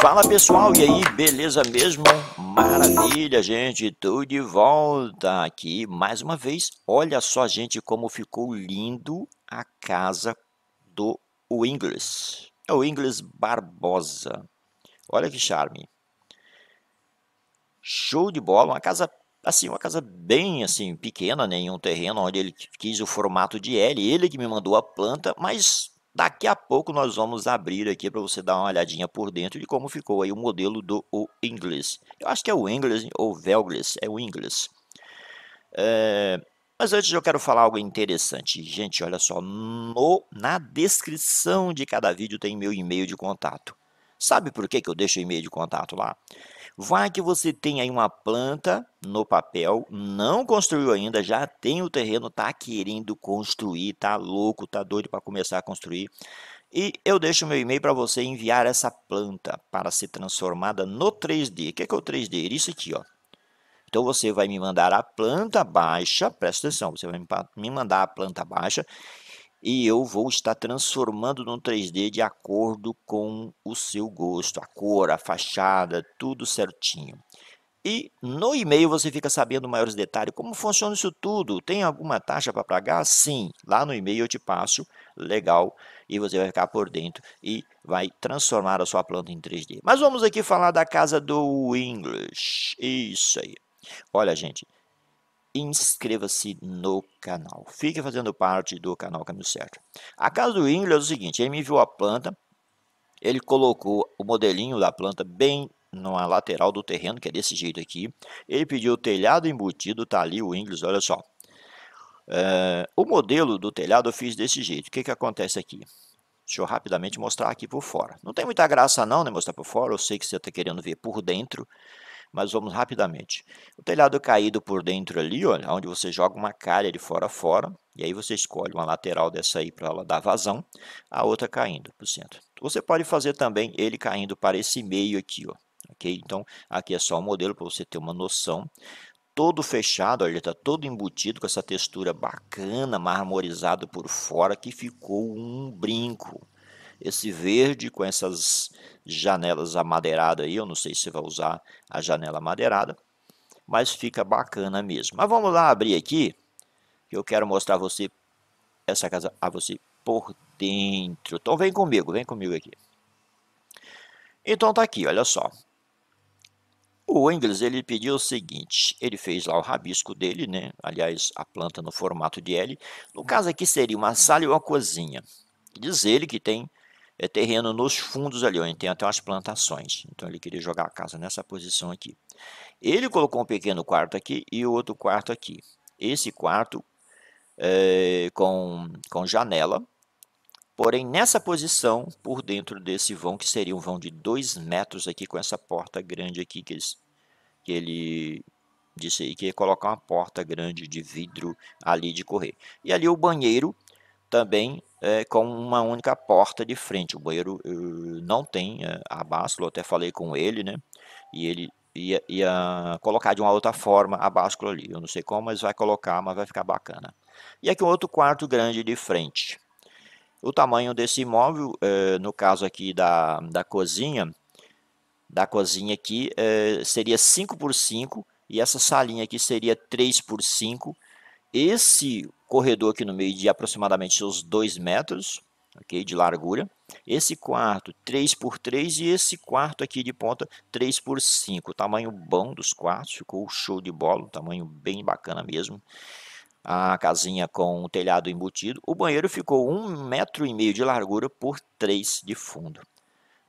Fala pessoal, e aí, beleza mesmo? Maravilha, gente, Estou de volta aqui mais uma vez. Olha só, gente, como ficou lindo a casa do o Inglês. É o Inglês Barbosa. Olha que charme. Show de bola, uma casa assim, uma casa bem assim pequena, né, em um terreno onde ele quis o formato de L, ele que me mandou a planta, mas Daqui a pouco nós vamos abrir aqui para você dar uma olhadinha por dentro de como ficou aí o modelo do o English. Eu acho que é o English ou Velglis, é o English. Eh, é, mas antes eu quero falar algo interessante. Gente, olha só, no, na descrição de cada vídeo tem meu e-mail de contato. Sabe por que, que eu deixo o e-mail de contato lá? Vai que você tem aí uma planta no papel, não construiu ainda, já tem o terreno, tá querendo construir, tá louco, tá doido para começar a construir. E eu deixo meu e-mail para você enviar essa planta para ser transformada no 3D. O que é, que é o 3D? Isso aqui, ó. Então você vai me mandar a planta baixa, presta atenção, você vai me mandar a planta baixa e eu vou estar transformando no 3D de acordo com o seu gosto, a cor, a fachada, tudo certinho. E no e-mail você fica sabendo maiores detalhes, como funciona isso tudo, tem alguma taxa para pagar? Sim, lá no e-mail eu te passo, legal, e você vai ficar por dentro e vai transformar a sua planta em 3D. Mas vamos aqui falar da casa do English, isso aí. Olha gente, inscreva-se no canal. Fique fazendo parte do canal Caminho Certo. A casa do Ingler é o seguinte, ele me viu a planta, ele colocou o modelinho da planta bem na lateral do terreno, que é desse jeito aqui. Ele pediu o telhado embutido, tá ali o Ingles, olha só. É, o modelo do telhado eu fiz desse jeito. O que, que acontece aqui? Deixa eu rapidamente mostrar aqui por fora. Não tem muita graça não, né? Mostrar por fora. Eu sei que você está querendo ver por dentro mas vamos rapidamente. O telhado caído por dentro ali, olha, onde você joga uma calha de fora a fora, e aí você escolhe uma lateral dessa aí para ela dar vazão, a outra caindo por cento. Você pode fazer também ele caindo para esse meio aqui, ó. Ok? Então, aqui é só o um modelo para você ter uma noção todo fechado, olha, ele está todo embutido com essa textura bacana, marmorizado por fora, que ficou um brinco esse verde com essas janelas amadeiradas aí, eu não sei se vai usar a janela amadeirada, mas fica bacana mesmo. Mas vamos lá abrir aqui, que eu quero mostrar a você essa casa a você por dentro. Então vem comigo, vem comigo aqui. Então tá aqui, olha só. O inglês ele pediu o seguinte, ele fez lá o rabisco dele, né? aliás, a planta no formato de L. No caso aqui seria uma sala e uma cozinha. Diz ele que tem é, terreno nos fundos ali, onde tem até umas plantações. Então ele queria jogar a casa nessa posição aqui. Ele colocou um pequeno quarto aqui e outro quarto aqui. Esse quarto é, com, com janela, porém nessa posição, por dentro desse vão, que seria um vão de 2 metros aqui, com essa porta grande aqui que, eles, que ele disse aí que ia colocar uma porta grande de vidro ali de correr. E ali o banheiro também é, com uma única porta de frente. O banheiro uh, não tem uh, eh, a báscula, eu até falei com ele, né? E ele ia, ia colocar de uma outra forma a báscula ali. Eu não sei como, mas vai colocar, mas vai ficar bacana. E aqui um outro quarto grande de frente. O tamanho desse imóvel, uh, no caso aqui da, da cozinha, da cozinha aqui seria 5 por 5 e essa salinha aqui seria 3 por 5. Esse corredor aqui no meio de aproximadamente seus 2 metros, ok, de largura. Esse quarto 3 por 3 e esse quarto aqui de ponta 3 por 5. Tamanho bom dos quartos, ficou show de bola, tamanho bem bacana mesmo. A casinha com o telhado embutido. O banheiro ficou 1,5 um metro e meio de largura por 3 de fundo.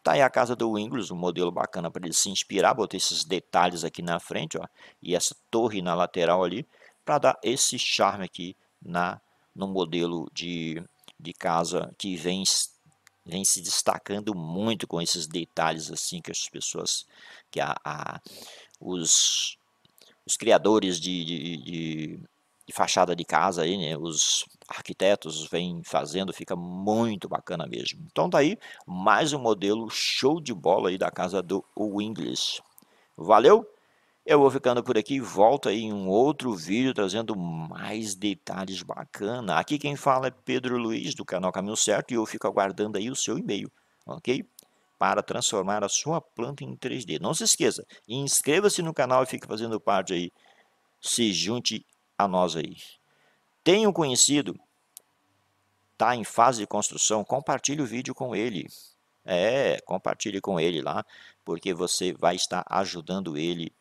Tá aí a casa do Inglis, um modelo bacana para ele se inspirar. Botei esses detalhes aqui na frente, ó, e essa torre na lateral ali, para dar esse charme aqui na no modelo de, de casa que vem, vem se destacando muito com esses detalhes assim que as pessoas que a, a os, os criadores de, de, de, de, fachada de casa aí, né, os arquitetos vêm fazendo, fica muito bacana mesmo. Então daí tá mais um modelo show de bola aí da casa do Winglish. Valeu! Eu vou ficando por aqui, volto aí em um outro vídeo trazendo mais detalhes bacana. Aqui quem fala é Pedro Luiz, do canal Caminho Certo, e eu fico aguardando aí o seu e-mail, ok? Para transformar a sua planta em 3D. Não se esqueça, inscreva-se no canal e fique fazendo parte aí. Se junte a nós aí. Tenho conhecido, está em fase de construção, compartilhe o vídeo com ele. É, compartilhe com ele lá, porque você vai estar ajudando ele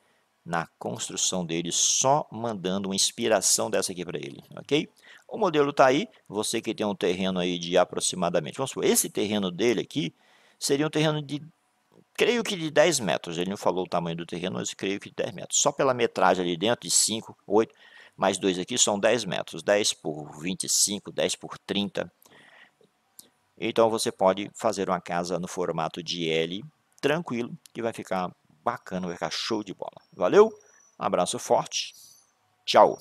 na construção dele só mandando uma inspiração dessa aqui para ele, ok? O modelo está aí, você que tem um terreno aí de aproximadamente, vamos supor, esse terreno dele aqui seria um terreno de, creio que de 10 metros, ele não falou o tamanho do terreno, mas creio que de 10 metros, só pela metragem ali dentro de 5, 8, mais 2 aqui são 10 metros, 10 por 25, 10 por 30, então você pode fazer uma casa no formato de L tranquilo, que vai ficar bacana, vai ficar show de bola. Valeu, um abraço forte, tchau.